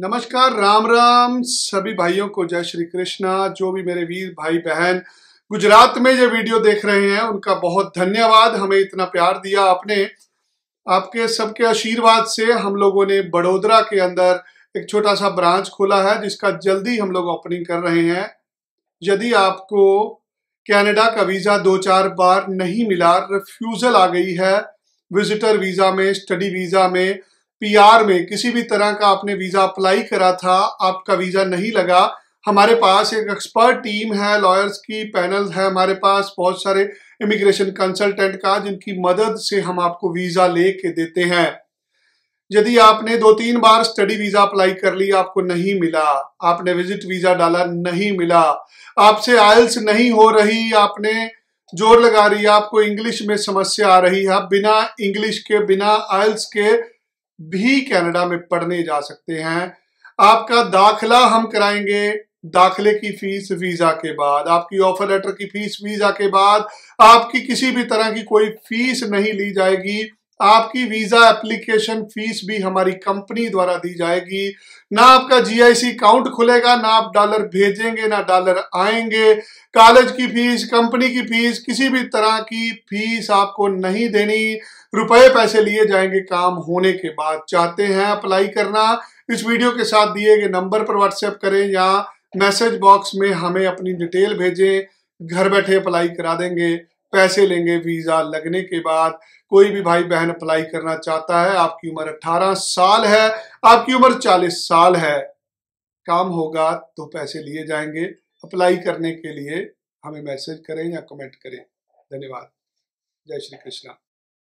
नमस्कार राम राम सभी भाइयों को जय श्री कृष्णा जो भी मेरे वीर भाई बहन गुजरात में ये वीडियो देख रहे हैं उनका बहुत धन्यवाद हमें इतना प्यार दिया आपने आपके सबके आशीर्वाद से हम लोगों ने बड़ोदरा के अंदर एक छोटा सा ब्रांच खोला है जिसका जल्दी हम लोग ओपनिंग कर रहे हैं यदि आपको कैनेडा का वीज़ा दो चार बार नहीं मिला रिफ्यूज़ल आ गई है विजिटर वीज़ा में स्टडी वीज़ा में पीआर में किसी भी तरह का आपने वीजा अप्लाई करा था आपका वीजा नहीं लगा हमारे पास एक एक्सपर्ट टीम है लॉयर्स की पैनल है हमारे पास बहुत सारे इमिग्रेशन कंसल्टेंट का जिनकी मदद से हम आपको वीजा लेके देते हैं यदि आपने दो तीन बार स्टडी वीजा अप्लाई कर लिया आपको नहीं मिला आपने विजिट वीजा डाला नहीं मिला आपसे आयल्स नहीं हो रही आपने जोर लगा रही है आपको इंग्लिश में समस्या आ रही है आप बिना इंग्लिश के बिना आयल्स के भी कनाडा में पढ़ने जा सकते हैं आपका दाखिला हम कराएंगे दाखिले की फीस वीजा के बाद आपकी ऑफर लेटर की फीस वीजा के बाद आपकी किसी भी तरह की कोई फीस नहीं ली जाएगी आपकी वीजा एप्लीकेशन फीस भी हमारी कंपनी द्वारा दी जाएगी ना आपका जीआईसी अकाउंट खुलेगा ना आप डॉलर भेजेंगे ना डॉलर आएंगे कॉलेज की फीस कंपनी की फीस किसी भी तरह की फीस आपको नहीं देनी रुपए पैसे लिए जाएंगे काम होने के बाद चाहते हैं अप्लाई करना इस वीडियो के साथ दिए गए नंबर पर व्हाट्सएप करें या मैसेज बॉक्स में हमें अपनी डिटेल भेजें घर बैठे अप्लाई करा देंगे पैसे लेंगे वीज़ा लगने के बाद कोई भी भाई बहन अप्लाई करना चाहता है आपकी उम्र 18 साल है आपकी उम्र 40 साल है काम होगा तो पैसे लिए जाएंगे अप्लाई करने के लिए हमें मैसेज करें या कमेंट करें धन्यवाद जय श्री कृष्णा